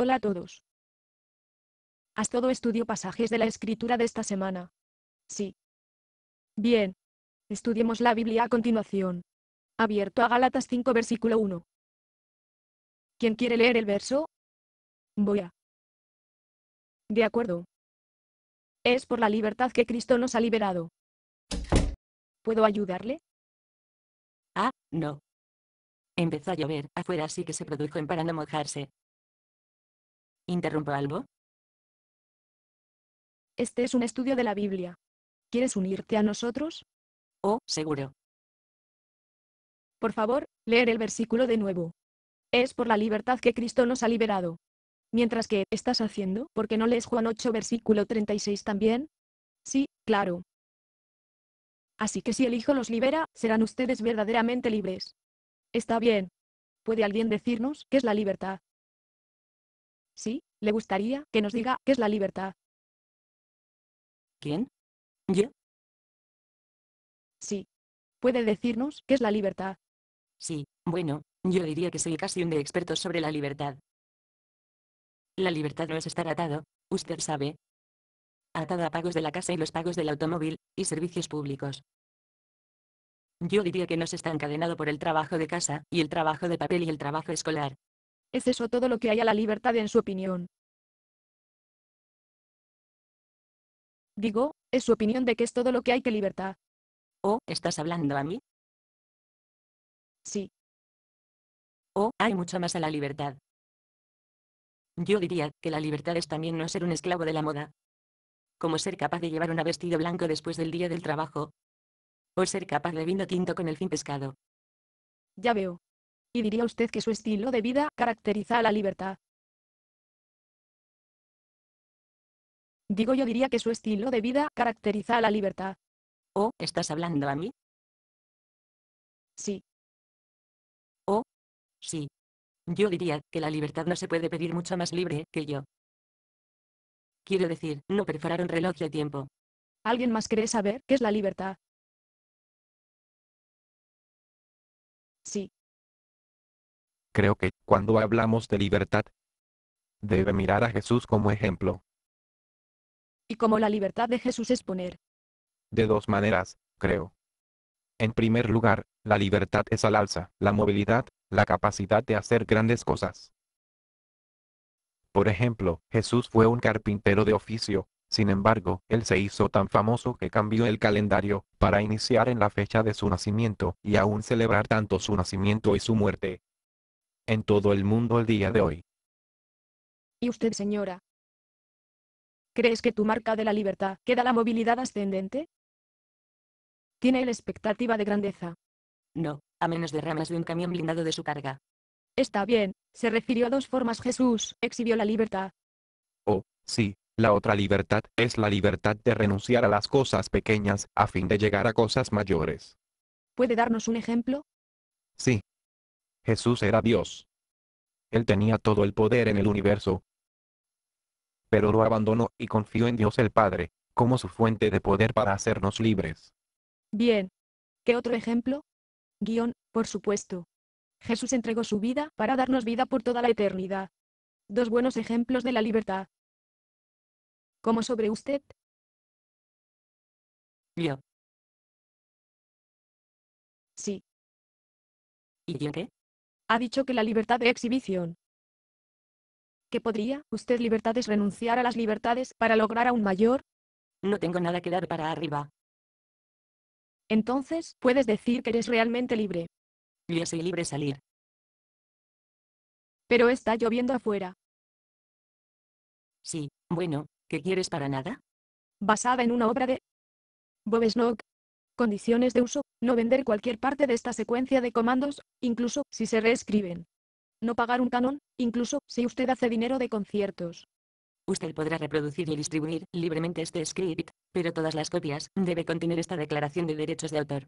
Hola a todos. ¿Has todo estudio pasajes de la escritura de esta semana? Sí. Bien. Estudiemos la Biblia a continuación. Abierto a Gálatas 5 versículo 1. ¿Quién quiere leer el verso? Voy a. De acuerdo. Es por la libertad que Cristo nos ha liberado. ¿Puedo ayudarle? Ah, no. Empezó a llover, afuera así que se produjo en para no mojarse. ¿Interrumpo algo? Este es un estudio de la Biblia. ¿Quieres unirte a nosotros? Oh, seguro. Por favor, leer el versículo de nuevo. Es por la libertad que Cristo nos ha liberado. Mientras que, ¿estás haciendo? ¿por qué no lees Juan 8 versículo 36 también? Sí, claro. Así que si el Hijo los libera, serán ustedes verdaderamente libres. Está bien. ¿Puede alguien decirnos qué es la libertad? Sí, le gustaría que nos diga qué es la libertad. ¿Quién? ¿Yo? Sí. ¿Puede decirnos qué es la libertad? Sí, bueno, yo diría que soy casi un de expertos sobre la libertad. La libertad no es estar atado, usted sabe. Atado a pagos de la casa y los pagos del automóvil, y servicios públicos. Yo diría que no se está encadenado por el trabajo de casa, y el trabajo de papel y el trabajo escolar, ¿Es eso todo lo que hay a la libertad en su opinión? Digo, es su opinión de que es todo lo que hay que libertad. O estás hablando a mí? Sí. ¿Oh, hay mucho más a la libertad? Yo diría que la libertad es también no ser un esclavo de la moda. Como ser capaz de llevar un vestido blanco después del día del trabajo. O ser capaz de vino tinto con el fin pescado. Ya veo diría usted que su estilo de vida caracteriza a la libertad. Digo yo diría que su estilo de vida caracteriza a la libertad. ¿O ¿estás hablando a mí? Sí. ¿O Sí. Yo diría que la libertad no se puede pedir mucho más libre que yo. Quiero decir, no perforar un reloj de tiempo. ¿Alguien más quiere saber qué es la libertad? Creo que cuando hablamos de libertad, debe mirar a Jesús como ejemplo. Y como la libertad de Jesús es poner. De dos maneras, creo. En primer lugar, la libertad es al alza, la movilidad, la capacidad de hacer grandes cosas. Por ejemplo, Jesús fue un carpintero de oficio, sin embargo, él se hizo tan famoso que cambió el calendario, para iniciar en la fecha de su nacimiento, y aún celebrar tanto su nacimiento y su muerte, en todo el mundo el día de hoy. ¿Y usted, señora? ¿Crees que tu marca de la libertad queda la movilidad ascendente? ¿Tiene la expectativa de grandeza? No, a menos de ramas de un camión blindado de su carga. Está bien, se refirió a dos formas Jesús, exhibió la libertad. Oh, sí, la otra libertad es la libertad de renunciar a las cosas pequeñas a fin de llegar a cosas mayores. ¿Puede darnos un ejemplo? Sí, Jesús era Dios. Él tenía todo el poder en el universo. Pero lo abandonó y confió en Dios el Padre, como su fuente de poder para hacernos libres. Bien. ¿Qué otro ejemplo? Guión, por supuesto. Jesús entregó su vida para darnos vida por toda la eternidad. Dos buenos ejemplos de la libertad. ¿Cómo sobre usted? Guión. Sí. ¿Y qué? Ha dicho que la libertad de exhibición. ¿Qué podría usted libertades renunciar a las libertades para lograr un mayor? No tengo nada que dar para arriba. Entonces, puedes decir que eres realmente libre. Yo soy libre salir. Pero está lloviendo afuera. Sí, bueno, ¿qué quieres para nada? Basada en una obra de Bob Condiciones de uso, no vender cualquier parte de esta secuencia de comandos, incluso si se reescriben. No pagar un canon, incluso si usted hace dinero de conciertos. Usted podrá reproducir y distribuir libremente este script, pero todas las copias deben contener esta declaración de derechos de autor.